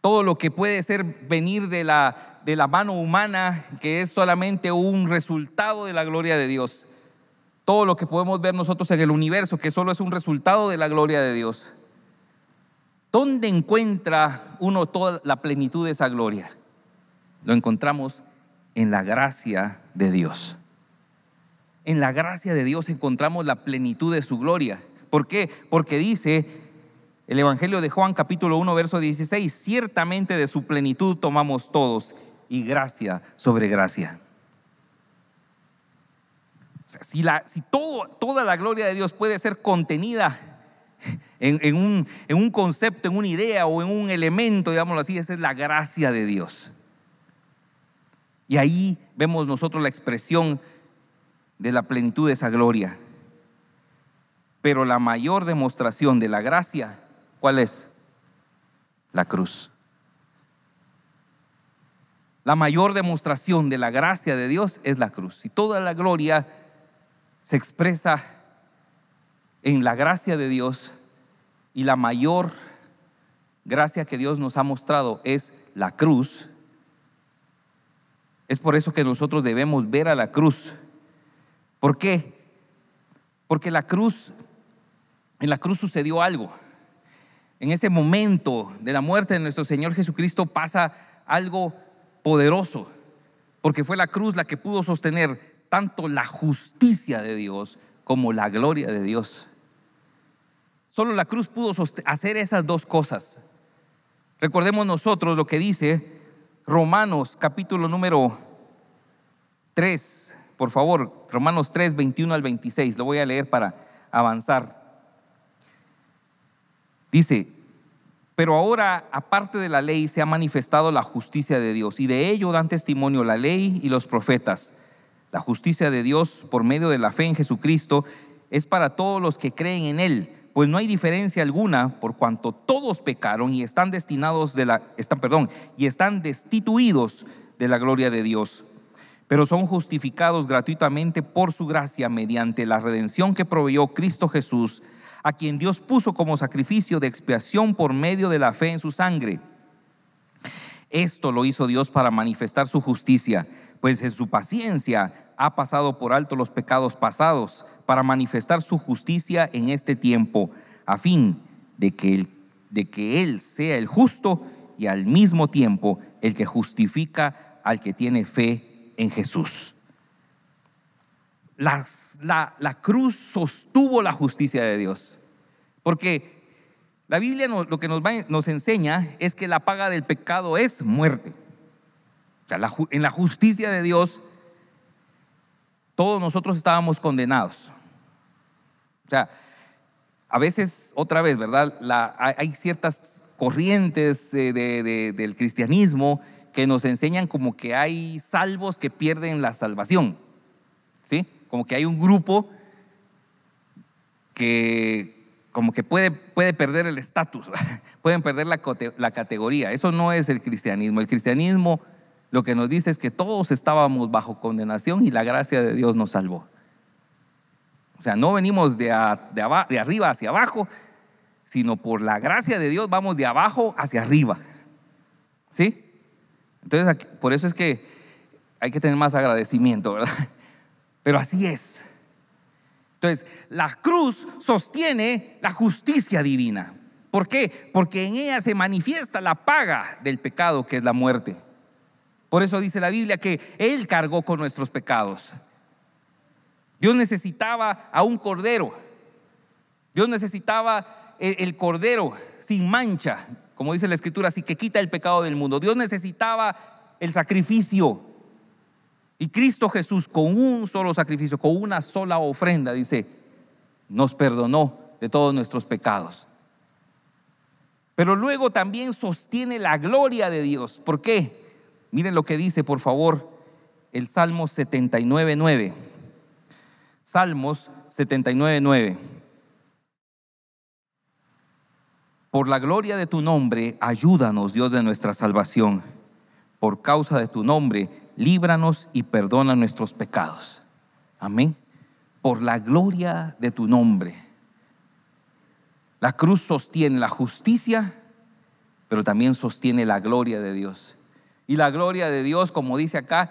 todo lo que puede ser venir de la, de la mano humana, que es solamente un resultado de la gloria de Dios, todo lo que podemos ver nosotros en el universo, que solo es un resultado de la gloria de Dios. ¿Dónde encuentra uno toda la plenitud de esa gloria? Lo encontramos en la gracia de Dios. En la gracia de Dios encontramos la plenitud de su gloria. ¿Por qué? Porque dice el Evangelio de Juan capítulo 1, verso 16, ciertamente de su plenitud tomamos todos y gracia sobre gracia si, la, si toda la gloria de Dios puede ser contenida en, un, en un concepto, en una idea o en un elemento, digámoslo así, esa es la gracia de Dios. Y ahí vemos nosotros la expresión de la plenitud de esa gloria. Pero la mayor demostración de la gracia, ¿cuál es? La cruz. La mayor demostración de la gracia de Dios es la cruz. Y toda la gloria se expresa en la gracia de Dios y la mayor gracia que Dios nos ha mostrado es la cruz. Es por eso que nosotros debemos ver a la cruz. ¿Por qué? Porque la cruz, en la cruz sucedió algo. En ese momento de la muerte de nuestro Señor Jesucristo pasa algo poderoso, porque fue la cruz la que pudo sostener tanto la justicia de Dios como la gloria de Dios. Solo la cruz pudo hacer esas dos cosas. Recordemos nosotros lo que dice Romanos capítulo número 3, por favor, Romanos 3, 21 al 26, lo voy a leer para avanzar. Dice, pero ahora, aparte de la ley, se ha manifestado la justicia de Dios, y de ello dan testimonio la ley y los profetas la justicia de Dios por medio de la fe en Jesucristo es para todos los que creen en Él, pues no hay diferencia alguna por cuanto todos pecaron y están destinados de la están, perdón, y están destituidos de la gloria de Dios, pero son justificados gratuitamente por su gracia mediante la redención que proveyó Cristo Jesús, a quien Dios puso como sacrificio de expiación por medio de la fe en su sangre. Esto lo hizo Dios para manifestar su justicia, pues en su paciencia ha pasado por alto los pecados pasados para manifestar su justicia en este tiempo, a fin de que, de que Él sea el justo y al mismo tiempo el que justifica al que tiene fe en Jesús. la, la, cruz sostuvo la justicia de Dios, porque la Biblia lo que nos, nos, enseña es que la paga del pecado es muerte. en la justicia de Dios todos nosotros estábamos condenados. O sea, a veces, otra vez, ¿verdad? hay ciertas corrientes eh, del cristianismo que nos enseñan como que hay salvos que pierden la salvación, ¿sí? Como que hay un grupo que como que puede, puede perder el estatus, pueden perder la, la categoría. Eso no es el cristianismo. El cristianismo lo que nos dice es que todos estábamos bajo condenación y la gracia de Dios nos salvó. O sea, no venimos de, arriba hacia abajo, sino por la gracia de Dios vamos de abajo hacia arriba. ¿Sí? Entonces, por eso es que hay que tener más agradecimiento, ¿verdad? Pero así es. Entonces, la cruz sostiene la justicia divina. ¿Por qué? Porque en ella se manifiesta la paga del pecado que es la muerte. Por eso dice la Biblia que Él cargó con nuestros pecados. Dios necesitaba a un cordero. Dios necesitaba el, cordero sin mancha, como dice la Escritura, así que quita el pecado del mundo. Dios necesitaba el sacrificio. Y Cristo Jesús con un solo sacrificio, con una sola ofrenda, dice, nos perdonó de todos nuestros pecados. Pero luego también sostiene la gloria de Dios. ¿Por qué? Miren lo que dice, por favor, el Salmo 79.9. Salmos 79.9. Por la gloria de tu nombre, ayúdanos, Dios de nuestra salvación. Por causa de tu nombre, líbranos y perdona nuestros pecados. Amén. Por la gloria de tu nombre. La cruz sostiene la justicia, pero también sostiene la gloria de Dios. Y la gloria de Dios, como dice acá,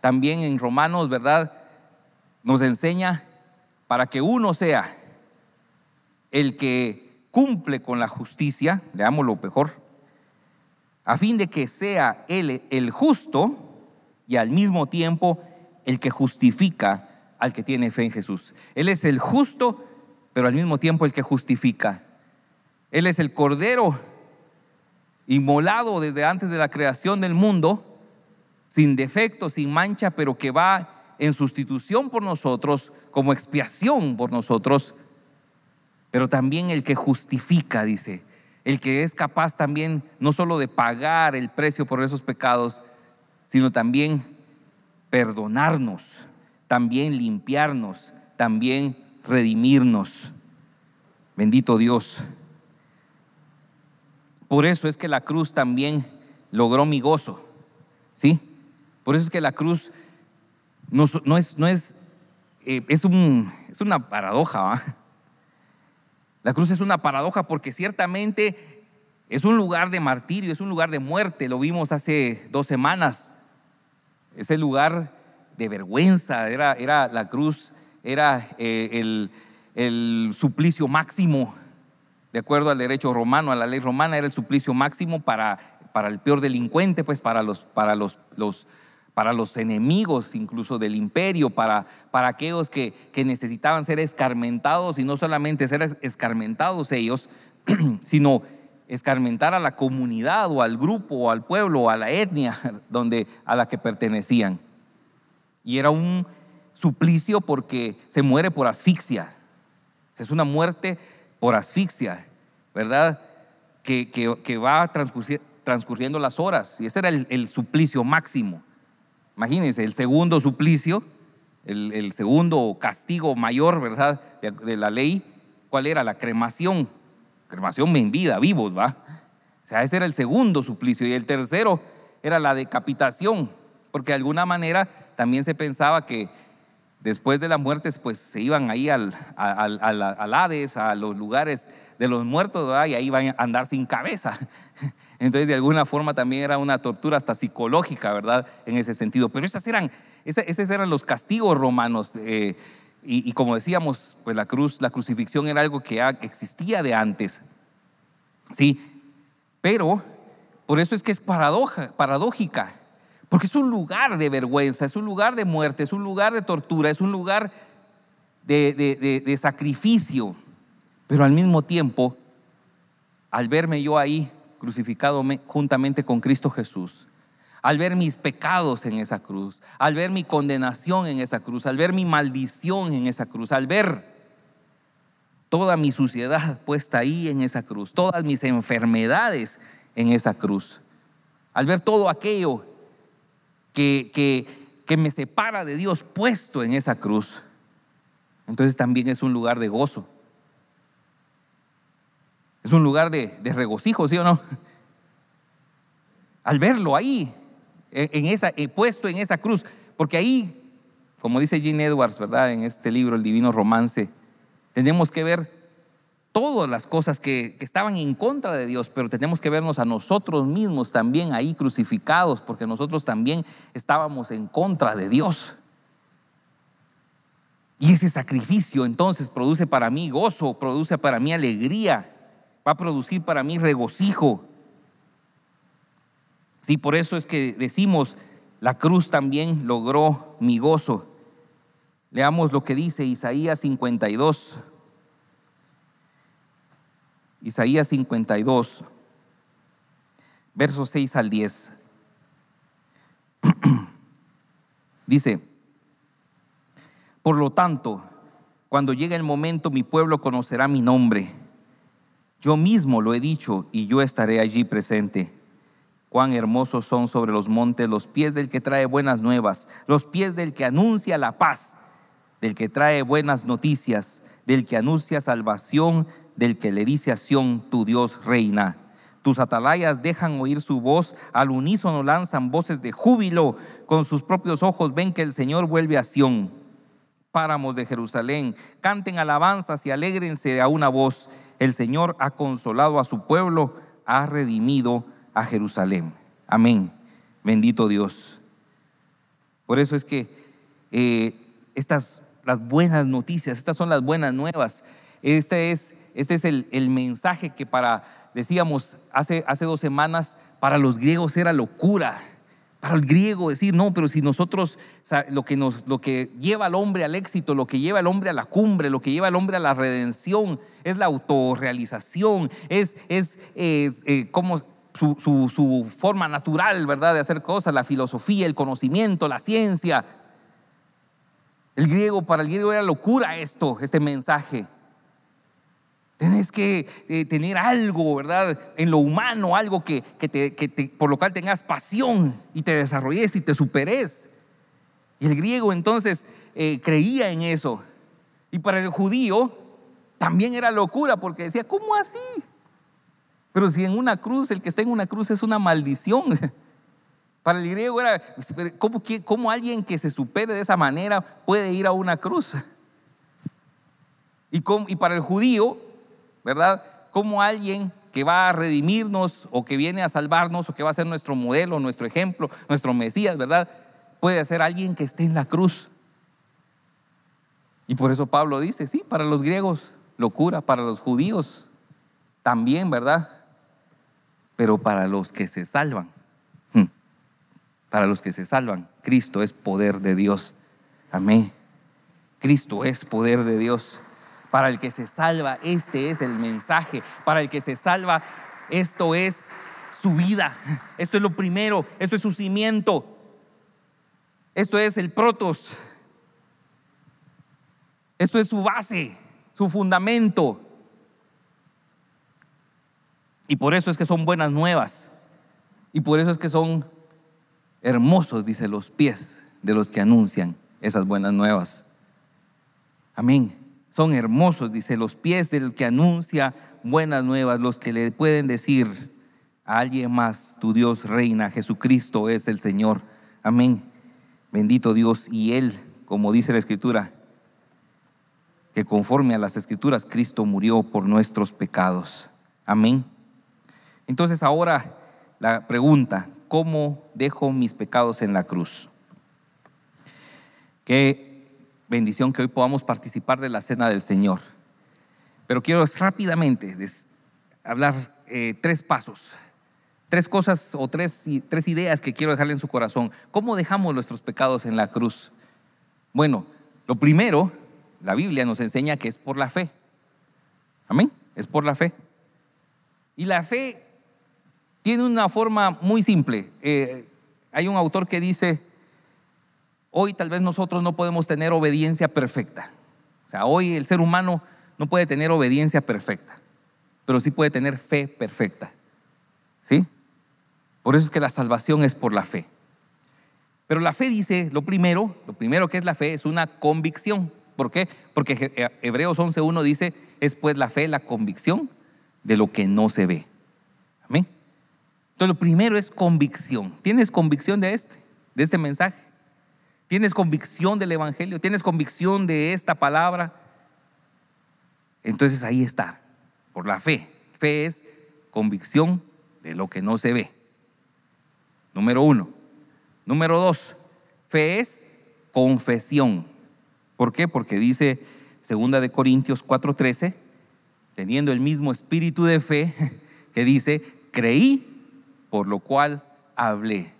también en Romanos, ¿verdad? Nos enseña para que uno sea el que cumple con la justicia, lo mejor, a fin de que sea él el justo y al mismo tiempo el que justifica al que tiene fe en Jesús. Él es el justo, pero al mismo tiempo el que justifica. Él es el cordero inmolado desde antes de la creación del mundo, sin defecto, sin mancha, pero que va en sustitución por nosotros, como expiación por nosotros, pero también el que justifica, dice, el que es capaz también no solo de pagar el precio por esos pecados, sino también perdonarnos, también limpiarnos, también redimirnos. Bendito Dios. Por eso es que la cruz también logró mi gozo. ¿Sí? Por eso es que la cruz no, es, no es, eh, es, un, es, una paradoja. La cruz es una paradoja porque ciertamente es un lugar de martirio, es un lugar de muerte. Lo vimos hace dos semanas. Ese lugar de vergüenza, era, era la cruz, era eh, el, el suplicio máximo de acuerdo al derecho romano, a la ley romana, era el suplicio máximo para, para el peor delincuente, pues para los, para los, los para los enemigos incluso del imperio, para, para aquellos que, necesitaban ser escarmentados y no solamente ser escarmentados ellos, sino escarmentar a la comunidad o al grupo o al pueblo o a la etnia donde, a la que pertenecían. Y era un suplicio porque se muere por asfixia. Es una muerte por asfixia, ¿verdad? Que, va transcurriendo las horas. Y ese era el, suplicio máximo. Imagínense, el segundo suplicio, el, segundo castigo mayor, ¿verdad? De, de, la ley, ¿cuál era? La cremación. Cremación en vida, vivos, ¿va? O sea, ese era el segundo suplicio. Y el tercero era la decapitación, porque de alguna manera también se pensaba que Después de las muertes, pues se iban ahí al, al, Hades, a los lugares de los muertos, ¿verdad? y ahí iban a andar sin cabeza. Entonces, de alguna forma también era una tortura hasta psicológica, ¿verdad? En ese sentido. Pero esas eran, esos eran los castigos romanos. Eh, y, como decíamos, pues la cruz, la crucifixión era algo que existía de antes. Sí, pero por eso es que es paradoja, paradójica porque es un lugar de vergüenza, es un lugar de muerte, es un lugar de tortura, es un lugar de, sacrificio. Pero al mismo tiempo, al verme yo ahí crucificado juntamente con Cristo Jesús, al ver mis pecados en esa cruz, al ver mi condenación en esa cruz, al ver mi maldición en esa cruz, al ver toda mi suciedad puesta ahí en esa cruz, todas mis enfermedades en esa cruz, al ver todo aquello que, que, me separa de Dios puesto en esa cruz. Entonces también es un lugar de gozo. Es un lugar de, regocijo, ¿sí o no? Al verlo ahí, en esa, eh, puesto en esa cruz, porque ahí, como dice Gene Edwards, ¿verdad? En este libro, El Divino Romance, tenemos que ver todas las cosas que, estaban en contra de Dios, pero tenemos que vernos a nosotros mismos también ahí crucificados, porque nosotros también estábamos en contra de Dios. Y ese sacrificio entonces produce para mí gozo, produce para mí alegría, va a producir para mí regocijo. Sí, por eso es que decimos, la cruz también logró mi gozo. Leamos lo que dice Isaías 52, Isaías 52, versos 6 al 10. Dice, por lo tanto, cuando llegue el momento mi pueblo conocerá mi nombre. Yo mismo lo he dicho y yo estaré allí presente. Cuán hermosos son sobre los montes los pies del que trae buenas nuevas, los pies del que anuncia la paz, del que trae buenas noticias, del que anuncia salvación del que le dice a Sión, tu Dios reina. Tus atalayas dejan oír su voz, al unísono lanzan voces de júbilo, con sus propios ojos ven que el Señor vuelve a Sión. Páramos de Jerusalén, canten alabanzas y alégrense a una voz. El Señor ha consolado a su pueblo, ha redimido a Jerusalén. Amén. Bendito Dios. Por eso es que eh, estas las buenas noticias, estas son las buenas nuevas. esta es este es el, mensaje que para, decíamos hace, hace dos semanas, para los griegos era locura. Para el griego decir, no, pero si nosotros, lo que, nos, lo que lleva al hombre al éxito, lo que lleva al hombre a la cumbre, lo que lleva al hombre a la redención, es la autorrealización, es, es, eh, como su, su, forma natural, ¿verdad?, de hacer cosas, la filosofía, el conocimiento, la ciencia. El griego, para el griego era locura esto, este mensaje. Tienes que eh, tener algo, ¿verdad? En lo humano, algo que, te, por lo cual tengas pasión y te desarrolles y te superes. Y el griego entonces eh, creía en eso. Y para el judío también era locura porque decía, ¿cómo así? Pero si en una cruz, el que está en una cruz es una maldición. Para el griego era, ¿cómo, cómo alguien que se supere de esa manera puede ir a una cruz? Y, y para el judío ¿verdad? Como alguien que va a redimirnos o que viene a salvarnos o que va a ser nuestro modelo, nuestro ejemplo, nuestro Mesías, ¿verdad? Puede ser alguien que esté en la cruz. Y por eso Pablo dice, sí, para los griegos, locura, para los judíos, también, ¿verdad? Pero para los que se salvan, hmm, para los que se salvan, Cristo es poder de Dios. Amén. Cristo es poder de Dios. Para el que se salva, este es el mensaje. Para el que se salva, esto es su vida. Esto es lo primero, esto es su cimiento. Esto es el protos. Esto es su base, su fundamento. Y por eso es que son buenas nuevas. Y por eso es que son hermosos, dice, los pies de los que anuncian esas buenas nuevas. Amén son hermosos, dice, los pies del que anuncia buenas nuevas, los que le pueden decir a alguien más, tu Dios reina, Jesucristo es el Señor. Amén. Bendito Dios. Y Él, como dice la Escritura, que conforme a las Escrituras, Cristo murió por nuestros pecados. Amén. Entonces ahora la pregunta, ¿cómo dejo mis pecados en la cruz? Que bendición que hoy podamos participar de la cena del Señor. Pero quiero rápidamente hablar eh, tres pasos, tres cosas o tres, ideas que quiero dejarle en su corazón. ¿Cómo dejamos nuestros pecados en la cruz? Bueno, lo primero, la Biblia nos enseña que es por la fe. Amén, es por la fe. Y la fe tiene una forma muy simple. Eh, hay un autor que dice, Hoy tal vez nosotros no podemos tener obediencia perfecta. O sea, hoy el ser humano no puede tener obediencia perfecta, pero sí puede tener fe perfecta. ¿Sí? Por eso es que la salvación es por la fe. Pero la fe dice, lo primero, lo primero que es la fe es una convicción. ¿Por qué? Porque eh, Hebreos 11.1 dice, es pues la fe la convicción de lo que no se ve. Amén. Entonces lo primero es convicción. ¿Tienes convicción de este, de este mensaje? ¿Tienes convicción del Evangelio? ¿Tienes convicción de esta palabra? Entonces ahí está, por la fe. Fe es convicción de lo que no se ve. Número uno. Número dos, fe es confesión. ¿Por qué? Porque dice segunda de Corintios 4:13, teniendo el mismo espíritu de fe, que dice, creí, por lo cual hablé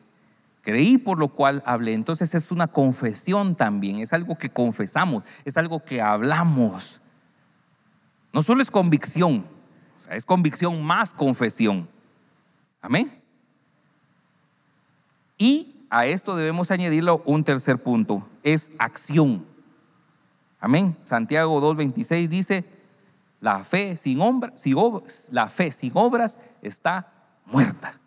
creí por lo cual hablé. Entonces es una confesión también, es algo que confesamos, es algo que hablamos. No solo es convicción, es convicción más confesión. Amén. Y a esto debemos añadirlo un tercer punto, es acción. Amén. Santiago 2.26 dice, la fe sin, obras, la fe sin obras está muerta.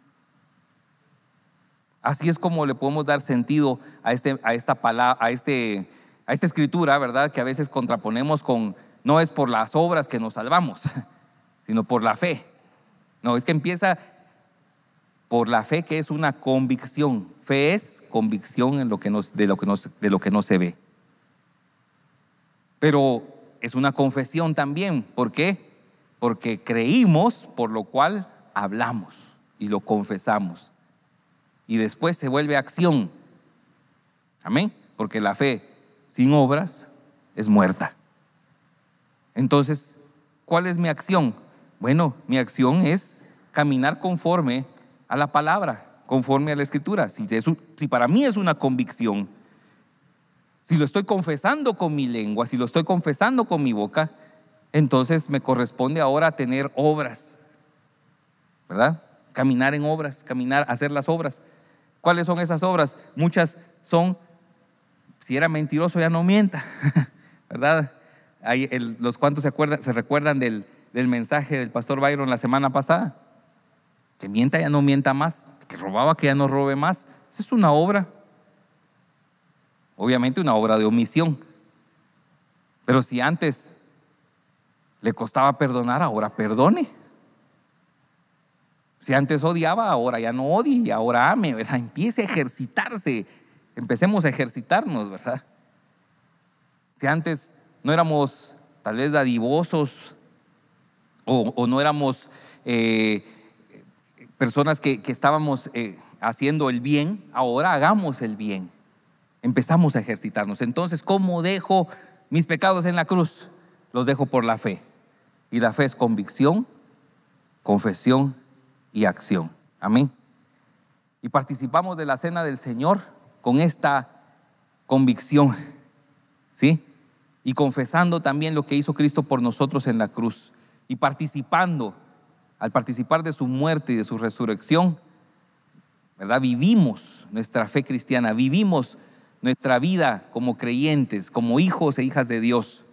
Así es como le podemos dar sentido a, este, a esta a, este, a esta escritura, ¿verdad? Que a veces contraponemos con, no es por las obras que nos salvamos, sino por la fe. No, es que empieza por la fe que es una convicción. Fe es convicción en lo que de, lo que de lo que no se ve. Pero es una confesión también. ¿Por qué? Porque creímos, por lo cual hablamos y lo confesamos y después se vuelve acción. Amén. Porque la fe sin obras es muerta. Entonces, ¿cuál es mi acción? Bueno, mi acción es caminar conforme a la palabra, conforme a la escritura. Si, para mí es una convicción, si lo estoy confesando con mi lengua, si lo estoy confesando con mi boca, entonces me corresponde ahora tener obras, ¿verdad? Caminar en obras, caminar, hacer las obras. ¿Cuáles son esas obras? Muchas son, si era mentiroso ya no mienta, ¿verdad? Hay los cuantos se, acuerdan, se recuerdan del, del mensaje del pastor Byron la semana pasada. Que mienta ya no mienta más, que robaba que ya no robe más. Esa es una obra. Obviamente una obra de omisión. Pero si antes le costaba perdonar, ahora perdone. Si antes odiaba, ahora ya no odie, ahora ame, ¿verdad? Empiece a ejercitarse, empecemos a ejercitarnos, ¿verdad? Si antes no éramos tal vez dadivosos o, no éramos eh, personas que, estábamos eh, haciendo el bien, ahora hagamos el bien. Empezamos a ejercitarnos. Entonces, ¿cómo dejo mis pecados en la cruz? Los dejo por la fe. Y la fe es convicción, confesión y acción. Amén. Y participamos de la cena del Señor con esta convicción, ¿sí? Y confesando también lo que hizo Cristo por nosotros en la cruz. Y participando, al participar de su muerte y de su resurrección, ¿verdad? Vivimos nuestra fe cristiana, vivimos nuestra vida como creyentes, como hijos e hijas de Dios.